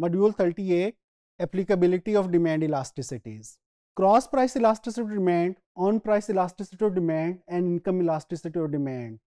Module Module 30A applicability of demand elasticities cross price elasticity of demand own price elasticity of demand and income elasticity of demand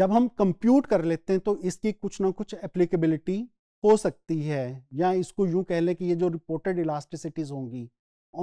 जब हम compute कर लेते हैं तो इसकी कुछ ना कुछ एप्लीकेबिलिटी हो सकती है या इसको यूं कह लें कि ये जो रिपोर्टेड इलास्टिसिटीज होंगी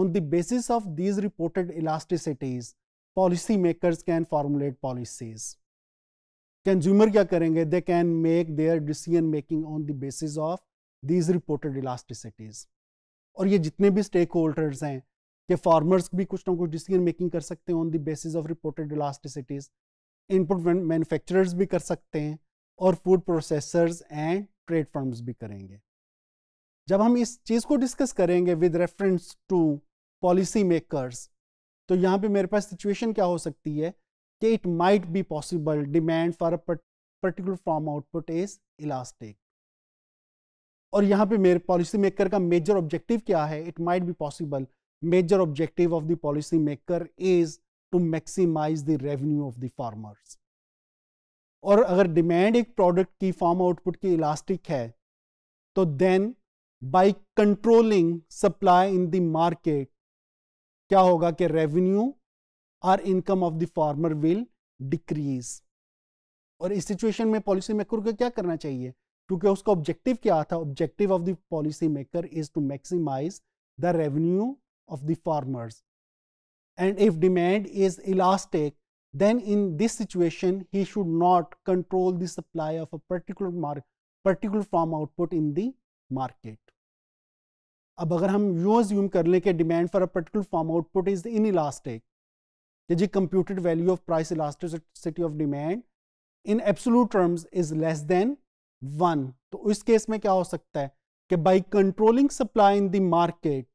on the basis of these reported elasticities policy makers can formulate policies consumer क्या करेंगे they can make their decision making on the basis of these reported elasticities और ये जितने भी स्टेक होल्डर्स हैं कि फार्मर्स भी कुछ ना कुछ डिसीजन मेकिंग कर सकते हैं on the basis of reported elasticities input manufacturers भी कर सकते हैं और food processors and trade firms भी करेंगे जब हम इस चीज़ को डिस्कस करेंगे with reference to policy makers तो यहाँ पे मेरे पास सिचुएशन क्या हो सकती है कि it might be possible demand for a particular farm output is elastic और यहाँ पे मेरे पॉलिसी मेकर का मेजर ऑब्जेक्टिव क्या है it might be possible major objective of the policy maker is to maximise the revenue of the farmers और अगर demand एक प्रोडक्ट की फार्म आउटपुट की इलास्टिक है तो then by controlling supply in the market क्या होगा कि रेवेन्यू और income of the farmer will decrease और इस सिचुएशन में पॉलिसी मेकर को क्या करना चाहिए क्योंकि उसका ऑब्जेक्टिव क्या था objective of the policy maker is to maximise the revenue of the farmers and if demand is elastic then in this situation he should not control the supply of a particular mark particular farm output in the market अब अगर हम you assume कर लें कि demand for a particular farm output is inelastic जी computed value of price elasticity of demand in absolute terms is less than one तो इस case में क्या हो सकता है कि by controlling supply in the market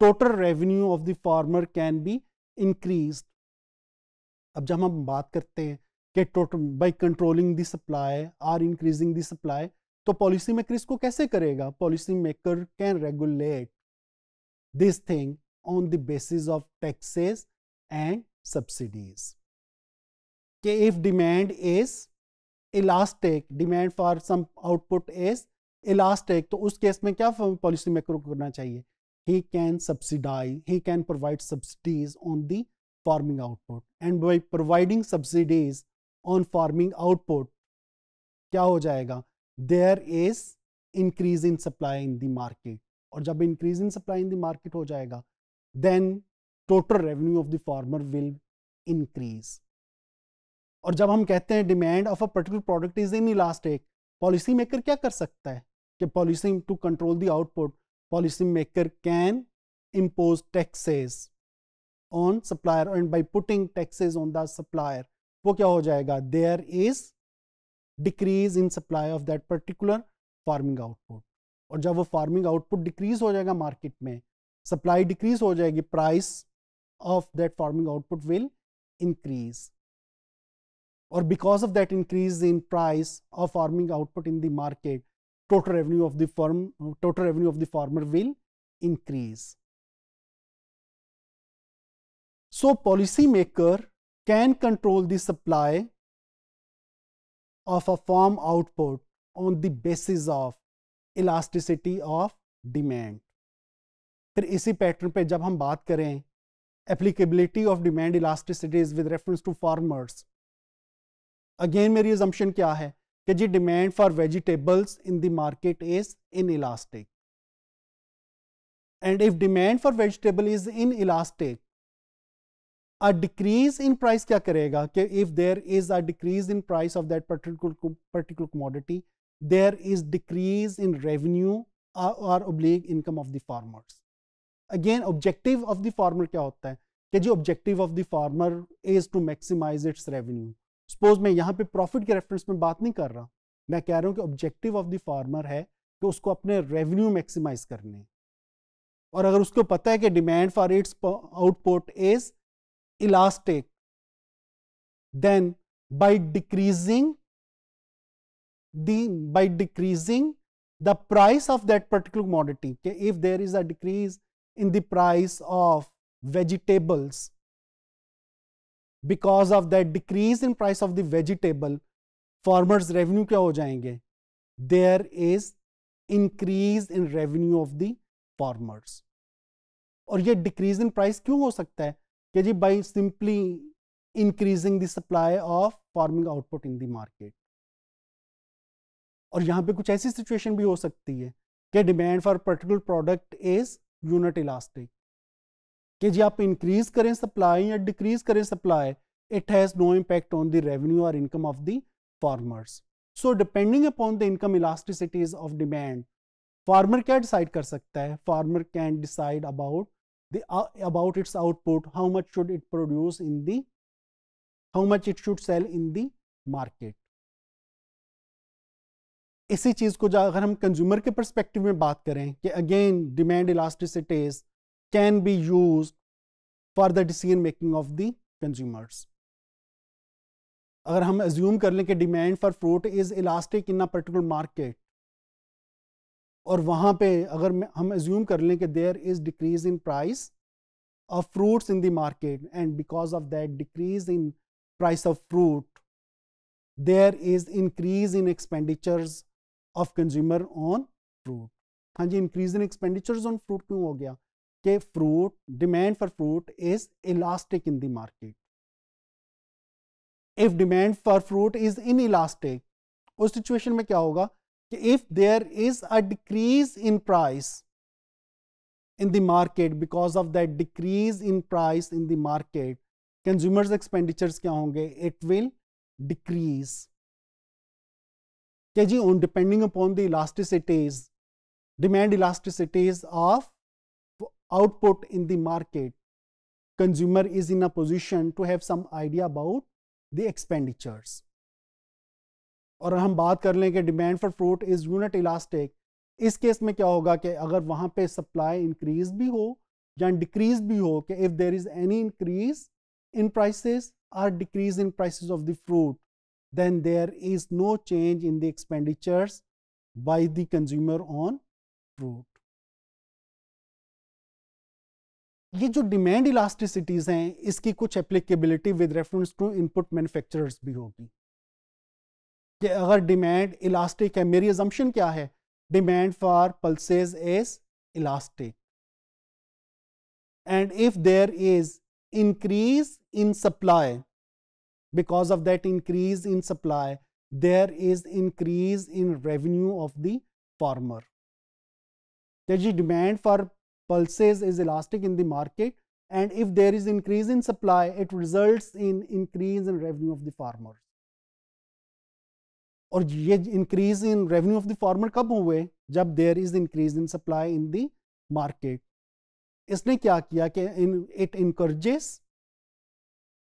total revenue of the farmer can be increase अब जब हम बात करते हैं कि total by controlling the supply or increasing the supply तो पॉलिसी मेकर इसको कैसे करेगा policy maker can regulate this thing on the basis of taxes and subsidies के if demand is elastic demand for some output is elastic तो उस case में क्या policy maker को करना चाहिए he can subsidise he can provide subsidies on the farming output and by providing subsidies on farming output क्या हो जाएगा there is increase in supply in the market और जब increase in supply in the market हो जाएगा then total revenue of the farmer will increase और जब हम कहते हैं demand of a particular product is inelastic policy maker क्या कर सकता है कि policy to control the output policy maker can impose taxes on supplier and by putting taxes on the supplier वो क्या हो जाएगा there is decrease in supply of that particular farming output और जब वो फार्मिंग आउटपुट डिक्रीज हो जाएगा market में सप्लाई डिक्रीज हो जाएगी price of that farming output will increase or because of that increase in price of farming output in the market, total revenue of the firm, total revenue of the farmer will increase. So policymaker can control the supply of a farm output on the basis of elasticity of demand. फिर इसी pattern पे जब हम बात करें applicability of demand elasticities with reference to farmers again मेरी assumption क्या है कि जी demand for vegetables in the market is inelastic and if demand for vegetable is inelastic a decrease in price क्या करेगा कि if there is a decrease in price of that particular commodity there is decrease in revenue और oblique income of the farmers again objective of the farmer क्या होता है कि जी objective of the farmer is to maximise its revenue suppose मैं यहाँ पे profit के रेफरेंस में बात नहीं कर रहा मैं कह रहा हूँ कि ऑब्जेक्टिव ऑफ द फार्मर है कि उसको अपने रेवेन्यू मैक्सिमाइज करने और अगर उसको पता है कि demand for its output is elastic then by decreasing by decreasing the price of that particular commodity if there is a decrease in the price of vegetables because of that decrease in price of the vegetable farmers revenue क्या हो जाएंगे there is increase in revenue of the farmers और ये decrease in price क्यों हो सकता है कि जी by simply increasing the supply of farming output in the market और यहां पे कुछ ऐसी सिचुएशन भी हो सकती है कि demand for particular product is unit elastic कि जी आप इंक्रीज करें सप्लाई या डिक्रीज करें supply it has no impact on the revenue और income of the farmers so depending upon the income elasticities of demand farmer क्या decide कर सकता है farmer can decide about about its output how much should it produce in the how much it should sell in the market इसी चीज को अगर हम consumer के परस्पेक्टिव में बात करें कि again demand elasticities can be used for the decision making of the consumers. अगर हम एज्यूम कर लें कि demand for fruit is elastic in a particular market और वहां पे अगर हम एज्यूम कर लें कि there is decrease in price of fruit in the market and because of that decrease in price of fruit there is increase in expenditure of consumer on fruit हाँ जी increase in expenditure on fruit क्यों हो गया के fruit demand for fruit is elastic in the market if demand for fruit is inelastic उस situation में क्या होगा कि if there is a decrease in price in the market because of that decrease in price in the market consumers expenditure क्या होंगे it will decrease जी on depending upon the elasticities demand elasticities of output in the market, consumer is in a position to have some idea about the expenditures. और हम बात कर लें कि demand for fruit is unit elastic इस case में क्या होगा कि अगर वहाँ पे सप्लाई इंक्रीज भी हो या डिक्रीज भी हो कि if there is any increase in prices or decrease in prices of the fruit then there is no change in the expenditures by the consumer on fruit. ये जो डिमांड इलास्टिसिटीज हैं इसकी कुछ applicability with reference to input manufacturers भी होगी कि अगर demand elastic है मेरी एजम्पन क्या है demand for pulses is elastic and if there is increase in supply because of that increase in supply there is increase in revenue of the farmer जी demand for pulses is elastic in the market and if there is increase in supply it results in increase in revenue of the farmers. or ये increase in revenue of the farmer कब हुए there is increase in supply in the market इसने क्या किया कि in, it encourages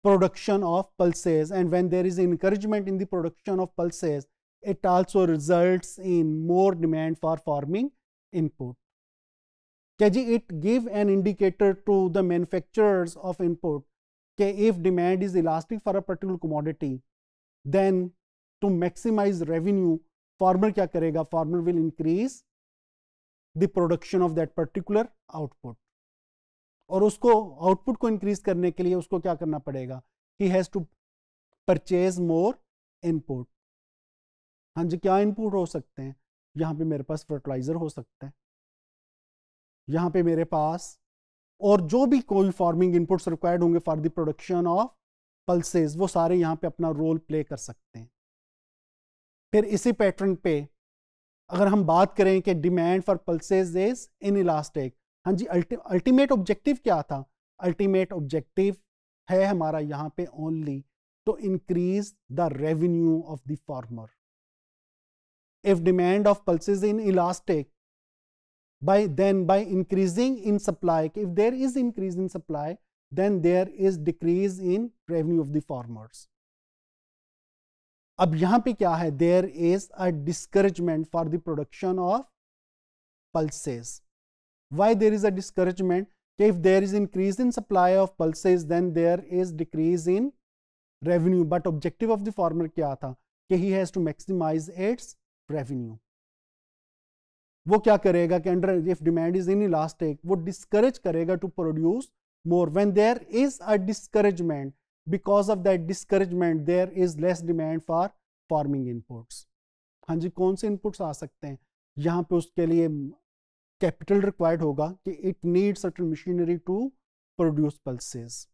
production of pulses and when there is encouragement in the production of pulses it also results in more demand for farming input कि जी it give an indicator to the manufacturers of input के if demand is elastic for a particular commodity then to maximise revenue farmer क्या करेगा farmer will increase the production of that particular output और उसको output को increase करने के लिए उसको क्या करना पड़ेगा he has to purchase more input हाँ जी क्या इनपुट हो सकते हैं यहां पे मेरे पास फर्टिलाइजर हो सकता है यहां पे मेरे पास और जो भी कोई फार्मिंग इनपुट्स रिक्वायर्ड होंगे for the production of pulses वो सारे यहां पे अपना रोल प्ले कर सकते हैं फिर इसी पैटर्न पे अगर हम बात करें कि demand for pulses is inelastic हाँ जी अल्टीमेट ऑब्जेक्टिव क्या था अल्टीमेट ऑब्जेक्टिव है हमारा यहाँ पे only to increase the revenue of the farmer if demand of pulses inelastic by then by increasing in supply if there is increase in supply then there is decrease in revenue of the farmers ab yahan pe there is a discouragement for the production of pulses why there is a discouragement if there is increase in supply of pulses then there is decrease in revenue but objective of the farmer kya tha he has to maximize its revenue वो क्या करेगा कि under if demand is inelastic वो discourage करेगा to produce more when there is a discouragement because of that discouragement there is less demand for farming inputs हाँ जी कौन से इनपुट्स आ सकते हैं यहाँ पे उसके लिए कैपिटल रिक्वायर्ड होगा कि it need certain machinery to produce pulses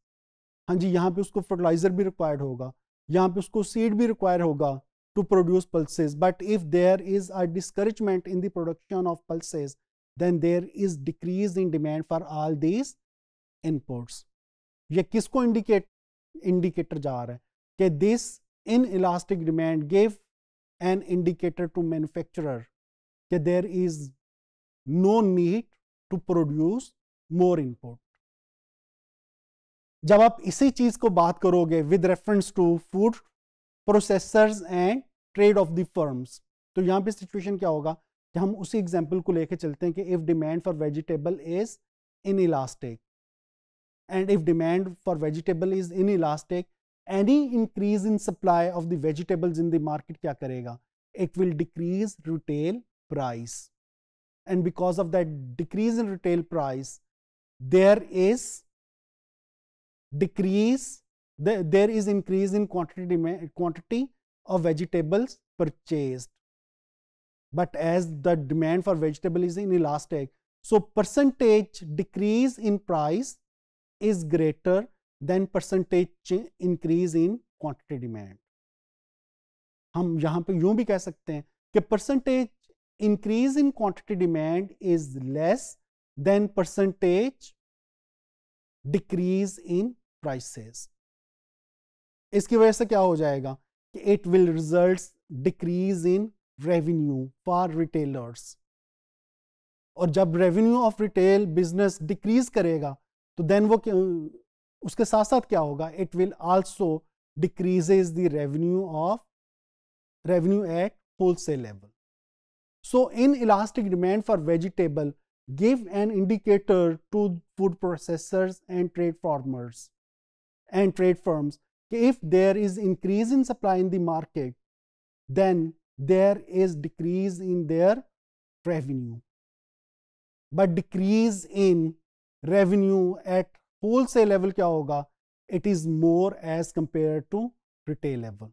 हाँ जी यहाँ पे उसको फर्टिलाइजर भी रिक्वायर्ड होगा यहाँ पे उसको सीड भी रिक्वायर होगा to produce pulses. But if there is a discouragement in the production of pulses, then there is decrease in demand for all these inputs. ye kisko indicate indicator ja raha hai ke this inelastic demand gave an indicator to manufacturer ke there is no need to produce more input. जब आप इसी चीज को बात करोगे with reference to food processors and trade of the firms तो यहाँ पे सिचुएशन क्या होगा कि हम उसी एग्जाम्पल को लेके चलते हैं कि if demand for vegetable is inelastic and if demand for vegetable is inelastic any increase in supply of the vegetables in the market क्या करेगा it will decrease retail price and because of that decrease in retail price there is decrease there, there is increase in quantity demand quantity of vegetables purchased. But as the demand for vegetable is inelastic, so percentage decrease in price is greater than percentage increase in quantity demand. hum yahan pe yun bhi keh sakte hain ki percentage increase in quantity demand is less than percentage decrease in prices. iski wajah se kya ho jayega it will result decrease in revenue for retailers और जब revenue of retail business decrease करेगा तो then वो उसके साथ साथ क्या होगा it will also decreases the revenue of revenue at wholesale level. So in elastic demand for vegetable gave an indicator to food processors and trade farmers and trade firms कि if there is increase in supply in the market then there is decrease in their revenue but decrease in revenue at wholesale level क्या होगा it is more as compare to retail level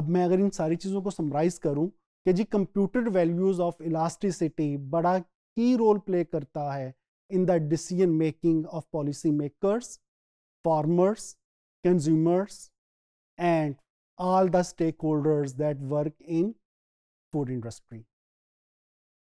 अब मैं अगर इन सारी चीजों को summarise करूं कि जी कंप्यूटर वैल्यूज ऑफ इलास्टिसिटी बड़ा की रोल प्ले करता है in the decision making of policy makers farmers consumers and all the stakeholders that work in food industry.